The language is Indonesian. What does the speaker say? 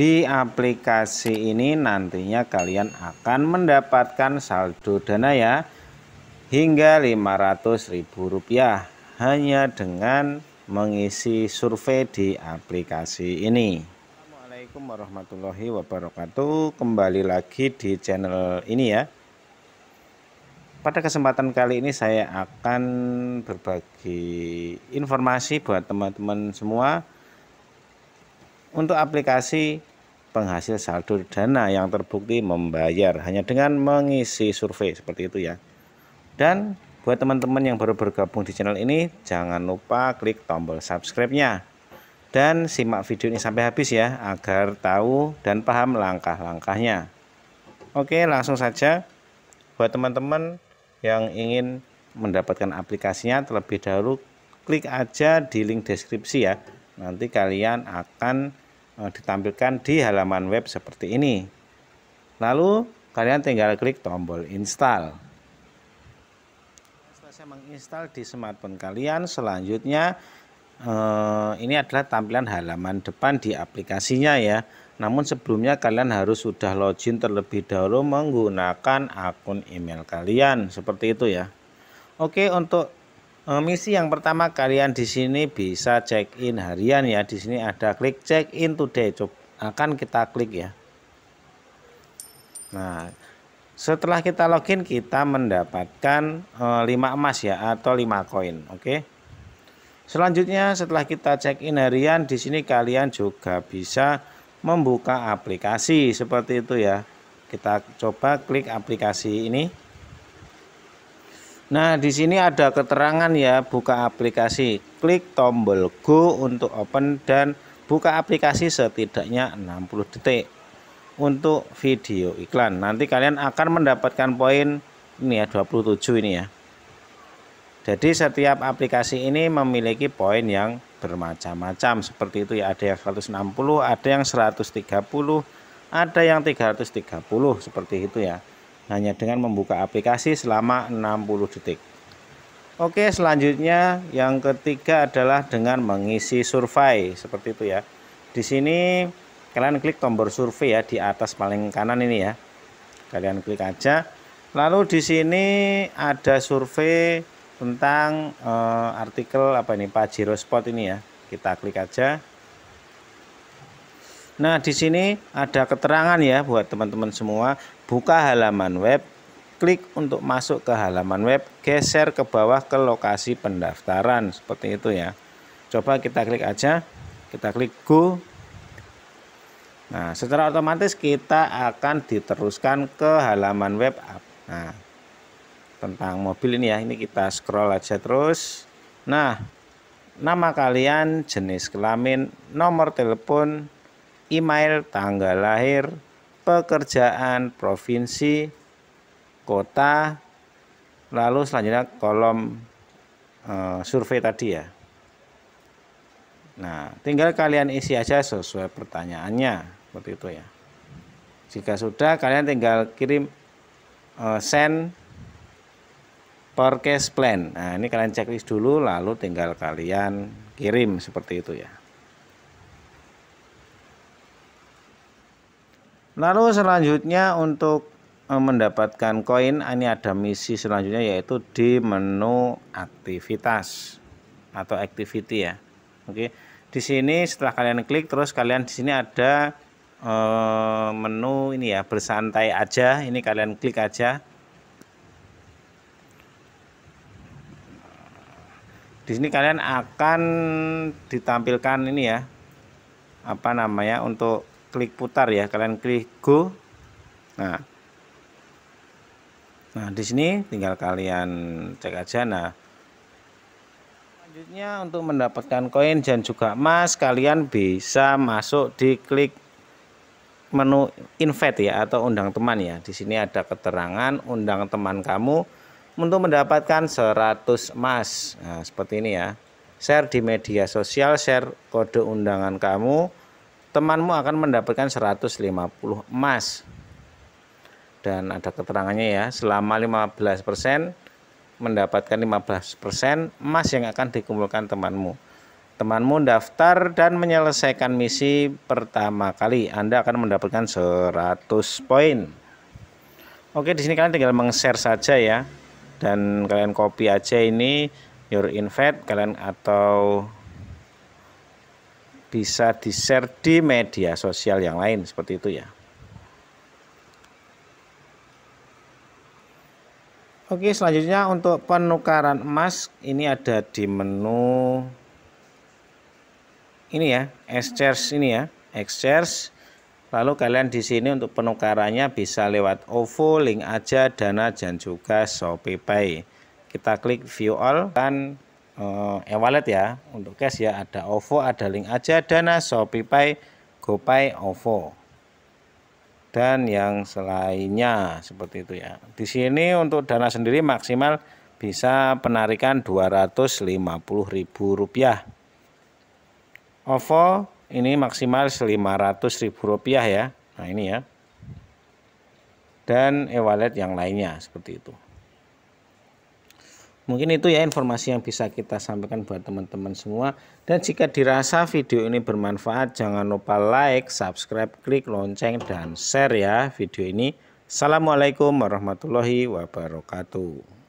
di aplikasi ini nantinya kalian akan mendapatkan saldo dana ya hingga Rp500.000 hanya dengan mengisi survei di aplikasi ini. Assalamualaikum warahmatullahi wabarakatuh. Kembali lagi di channel ini ya. Pada kesempatan kali ini saya akan berbagi informasi buat teman-teman semua untuk aplikasi penghasil saldo dana yang terbukti membayar hanya dengan mengisi survei seperti itu ya. Dan buat teman-teman yang baru bergabung di channel ini, jangan lupa klik tombol subscribe-nya. Dan simak video ini sampai habis ya, agar tahu dan paham langkah-langkahnya. Oke, langsung saja. Buat teman-teman yang ingin mendapatkan aplikasinya, terlebih dahulu klik aja di link deskripsi ya. Nanti kalian akan Eh, ditampilkan di halaman web seperti ini. Lalu kalian tinggal klik tombol install. Setelah saya menginstal di smartphone kalian, selanjutnya eh, ini adalah tampilan halaman depan di aplikasinya ya. Namun sebelumnya kalian harus sudah login terlebih dahulu menggunakan akun email kalian, seperti itu ya. Oke, untuk Eh, misi yang pertama kalian di sini bisa check in harian ya. Di sini ada klik check in today. Coba akan kita klik ya. Nah, setelah kita login kita mendapatkan e, eh, 5 emas ya atau 5 koin, oke. Selanjutnya setelah kita check in harian di sini kalian juga bisa membuka aplikasi seperti itu ya. Kita coba klik aplikasi ini. Nah, di sini ada keterangan ya, buka aplikasi. Klik tombol Go untuk open dan buka aplikasi setidaknya 60 detik untuk video iklan. Nanti kalian akan mendapatkan poin ini ya 27 ini ya. Jadi setiap aplikasi ini memiliki poin yang bermacam-macam seperti itu ya. Ada yang 160, ada yang 130, ada yang 330 seperti itu ya hanya dengan membuka aplikasi selama 60 detik. Oke, selanjutnya yang ketiga adalah dengan mengisi survei, seperti itu ya. Di sini kalian klik tombol survei ya di atas paling kanan ini ya. Kalian klik aja. Lalu di sini ada survei tentang eh, artikel apa ini Pak Jiro Spot ini ya. Kita klik aja. Nah, di sini ada keterangan ya buat teman-teman semua buka halaman web, klik untuk masuk ke halaman web, geser ke bawah ke lokasi pendaftaran seperti itu ya. Coba kita klik aja, kita klik go. Nah, secara otomatis kita akan diteruskan ke halaman web app. Nah, tentang mobil ini ya, ini kita scroll aja terus. Nah, nama kalian, jenis kelamin, nomor telepon, email, tanggal lahir, pekerjaan, provinsi, kota, lalu selanjutnya kolom e, survei tadi ya. Nah, tinggal kalian isi aja sesuai pertanyaannya, seperti itu ya. Jika sudah, kalian tinggal kirim e, send per case plan. Nah, ini kalian checklist dulu, lalu tinggal kalian kirim seperti itu ya. Lalu selanjutnya untuk e, mendapatkan koin ini ada misi selanjutnya yaitu di menu aktivitas atau activity ya. Oke. Di sini setelah kalian klik terus kalian di sini ada eh, menu ini ya bersantai aja, ini kalian klik aja. Di sini kalian akan ditampilkan ini ya apa namanya untuk klik putar ya kalian klik go nah nah di sini tinggal kalian cek aja nah selanjutnya untuk mendapatkan koin dan juga emas kalian bisa masuk di klik menu invite ya atau undang teman ya di sini ada keterangan undang teman kamu untuk mendapatkan 100 emas nah, seperti ini ya share di media sosial share kode undangan kamu temanmu akan mendapatkan 150 emas dan ada keterangannya ya selama 15% mendapatkan 15% emas yang akan dikumpulkan temanmu temanmu daftar dan menyelesaikan misi pertama kali Anda akan mendapatkan 100 poin Oke di sini kalian tinggal meng-share saja ya dan kalian copy aja ini your invite kalian atau bisa di-share di media sosial yang lain seperti itu ya. Oke, selanjutnya untuk penukaran emas ini ada di menu ini ya, exchange ini ya, exchange. Lalu kalian di sini untuk penukarannya bisa lewat OVO, Link aja, Dana dan juga ShopeePay. Kita klik view all dan e-wallet eh, ya untuk cash ya ada OVO ada link aja Dana ShopeePay GoPay OVO dan yang selainnya seperti itu ya di sini untuk Dana sendiri maksimal bisa penarikan rp rupiah. OVO ini maksimal rp rupiah ya nah ini ya dan e-wallet yang lainnya seperti itu Mungkin itu ya informasi yang bisa kita sampaikan buat teman-teman semua. Dan jika dirasa video ini bermanfaat, jangan lupa like, subscribe, klik lonceng, dan share ya video ini. Assalamualaikum warahmatullahi wabarakatuh.